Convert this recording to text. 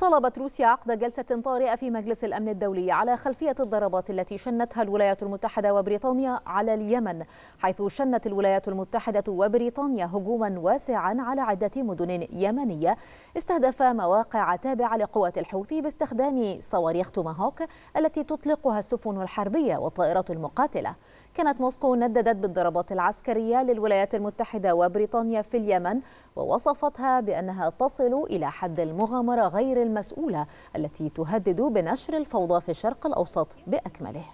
طلبت روسيا عقد جلسة طارئة في مجلس الأمن الدولي على خلفية الضربات التي شنتها الولايات المتحدة وبريطانيا على اليمن حيث شنت الولايات المتحدة وبريطانيا هجوما واسعا على عدة مدن يمنية استهدف مواقع تابعة لقوات الحوثي باستخدام صواريخ توماهوك التي تطلقها السفن الحربية والطائرات المقاتلة كانت موسكو نددت بالضربات العسكرية للولايات المتحدة وبريطانيا في اليمن ووصفتها بأنها تصل إلى حد المغامرة غير المسؤولة التي تهدد بنشر الفوضى في الشرق الأوسط بأكمله